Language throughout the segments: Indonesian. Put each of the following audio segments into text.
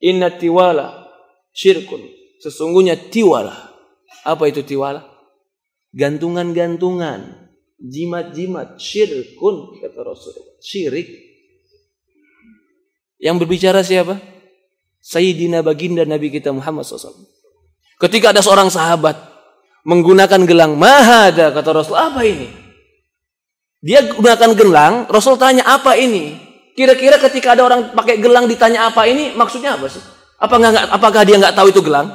Inna tiwala syirkun. Sesungguhnya tiwala. Apa itu tiwala? Gantungan-gantungan. Jimat-jimat. Syirkun. Kata Rasulullah. Syirik. Yang berbicara siapa? Sayyidina baginda Nabi kita Muhammad SAW. Ketika ada seorang sahabat menggunakan gelang mahada kata Rasul apa ini? Dia gunakan gelang, Rasul tanya apa ini? Kira-kira ketika ada orang pakai gelang ditanya apa ini, maksudnya apa sih? Apa nggak? apakah dia nggak tahu itu gelang?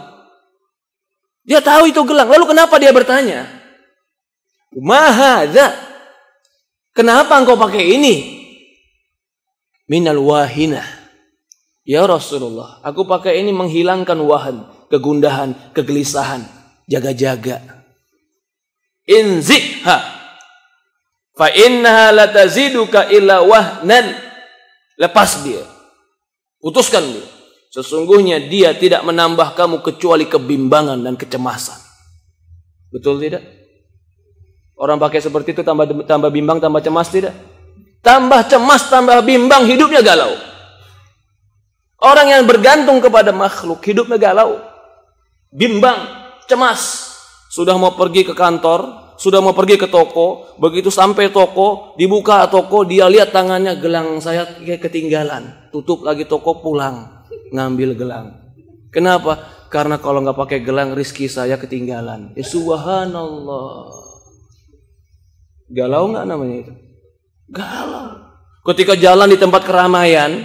Dia tahu itu gelang. Lalu kenapa dia bertanya? Mahada. Kenapa engkau pakai ini? Minal wahina. Ya Rasulullah, aku pakai ini menghilangkan wahan, kegundahan, kegelisahan, jaga-jaga. Inzikha. Fa innaha ka illa wahnan Lepas dia. putuskan dia. Sesungguhnya dia tidak menambah kamu kecuali kebimbangan dan kecemasan. Betul tidak? Orang pakai seperti itu tambah tambah bimbang, tambah cemas tidak? Tambah cemas, tambah bimbang, hidupnya galau. Orang yang bergantung kepada makhluk, hidupnya galau. Bimbang, cemas. Sudah mau pergi ke kantor, sudah mau pergi ke toko, begitu sampai toko, dibuka toko, dia lihat tangannya gelang saya ketinggalan. Tutup lagi toko pulang, ngambil gelang. Kenapa? Karena kalau nggak pakai gelang, rizki saya ketinggalan. Ya subhanallah. Galau nggak namanya itu? Galau. Ketika jalan di tempat keramaian,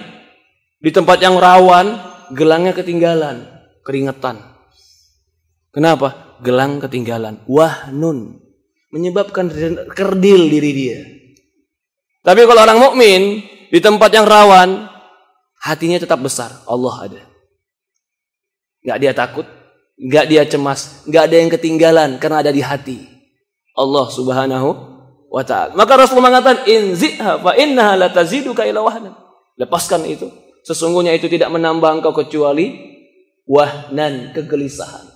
di tempat yang rawan, gelangnya ketinggalan, keringetan. Kenapa? Gelang ketinggalan. Wah nun menyebabkan kerdil diri dia. Tapi kalau orang mukmin di tempat yang rawan, hatinya tetap besar. Allah ada. Gak dia takut, gak dia cemas, gak ada yang ketinggalan karena ada di hati. Allah Subhanahu wa taala. Maka Rasulullah mengatakan, "Inziha fa innaha la wahnan." Lepaskan itu. Sesungguhnya itu tidak menambah engkau kecuali wahnan, kegelisahan.